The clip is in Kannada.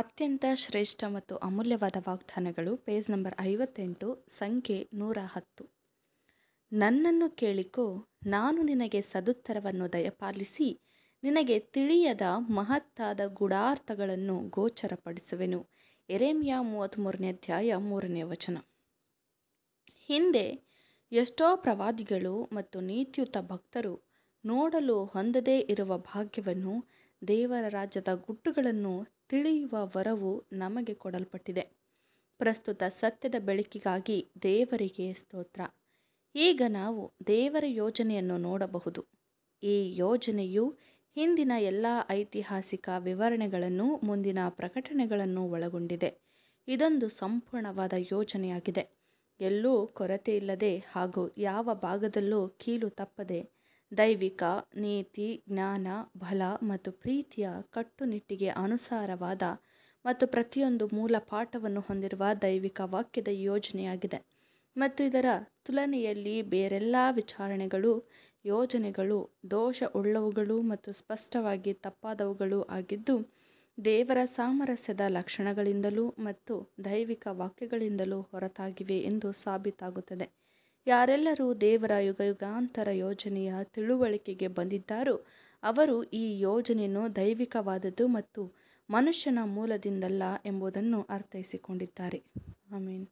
ಅತ್ಯಂತ ಶ್ರೇಷ್ಠ ಮತ್ತು ಅಮೂಲ್ಯವಾದ ವಾಗ್ದಾನಗಳು ಪೇಜ್ ನಂಬರ್ ಐವತ್ತೆಂಟು ಸಂಖ್ಯೆ ನೂರ ಹತ್ತು ನನ್ನನ್ನು ಕೇಳಿಕೋ ನಾನು ನಿನಗೆ ಸದುತ್ತರವನ್ನು ದಯಪಾಲಿಸಿ ನಿನಗೆ ತಿಳಿಯದ ಮಹತ್ತಾದ ಗೂಢಾರ್ಥಗಳನ್ನು ಗೋಚರಪಡಿಸುವೆನು ಮೂವತ್ತ್ ಮೂವತ್ತ್ಮೂರನೇ ಅಧ್ಯಾಯ ಮೂರನೇ ವಚನ ಹಿಂದೆ ಎಷ್ಟೋ ಪ್ರವಾದಿಗಳು ಮತ್ತು ನೀತಿಯುತ ಭಕ್ತರು ನೋಡಲು ಹೊಂದದೇ ಇರುವ ಭಾಗ್ಯವನ್ನು ದೇವರ ರಾಜ್ಯದ ಗುಟ್ಟುಗಳನ್ನು ತಿಳಿಯುವ ವರವು ನಮಗೆ ಕೊಡಲ್ಪಟ್ಟಿದೆ ಪ್ರಸ್ತುತ ಸತ್ಯದ ಬೆಳಕಿಗಾಗಿ ದೇವರಿಗೆ ಸ್ತೋತ್ರ ಈಗ ನಾವು ದೇವರ ಯೋಜನೆಯನ್ನು ನೋಡಬಹುದು ಈ ಯೋಜನೆಯು ಹಿಂದಿನ ಎಲ್ಲ ಐತಿಹಾಸಿಕ ವಿವರಣೆಗಳನ್ನು ಮುಂದಿನ ಪ್ರಕಟಣೆಗಳನ್ನು ಒಳಗೊಂಡಿದೆ ಇದೊಂದು ಸಂಪೂರ್ಣವಾದ ಯೋಜನೆಯಾಗಿದೆ ಎಲ್ಲೂ ಕೊರತೆಯಿಲ್ಲದೆ ಹಾಗೂ ಯಾವ ಭಾಗದಲ್ಲೂ ಕೀಲು ತಪ್ಪದೆ ದೈವಿಕ ನೀತಿ ಜ್ಞಾನ ಬಲ ಮತ್ತು ಪ್ರೀತಿಯ ಕಟ್ಟುನಿಟ್ಟಿಗೆ ಅನುಸಾರವಾದ ಮತ್ತು ಪ್ರತಿಯೊಂದು ಮೂಲ ಪಾಠವನ್ನು ಹೊಂದಿರುವ ದೈವಿಕ ವಾಕ್ಯದ ಯೋಜನೆಯಾಗಿದೆ ಮತ್ತು ಇದರ ತುಲನೆಯಲ್ಲಿ ಬೇರೆಲ್ಲ ವಿಚಾರಣೆಗಳು ಯೋಜನೆಗಳು ದೋಷ ಉಳ್ಳವುಗಳು ಮತ್ತು ಸ್ಪಷ್ಟವಾಗಿ ತಪ್ಪಾದವುಗಳು ಆಗಿದ್ದು ದೇವರ ಸಾಮರಸ್ಯದ ಲಕ್ಷಣಗಳಿಂದಲೂ ಮತ್ತು ದೈವಿಕ ವಾಕ್ಯಗಳಿಂದಲೂ ಹೊರತಾಗಿವೆ ಎಂದು ಸಾಬೀತಾಗುತ್ತದೆ ಯಾರೆಲ್ಲರೂ ದೇವರ ಯುಗಯುಗಾಂತರ ಯೋಜನೆಯ ತಿಳುವಳಿಕೆಗೆ ಬಂದಿದ್ದಾರೋ ಅವರು ಈ ಯೋಜನೆಯನ್ನು ದೈವಿಕವಾದದ್ದು ಮತ್ತು ಮನುಷ್ಯನ ಮೂಲದಿಂದಲ್ಲ ಎಂಬುದನ್ನು ಅರ್ಥೈಸಿಕೊಂಡಿದ್ದಾರೆ ಆಮೇನ್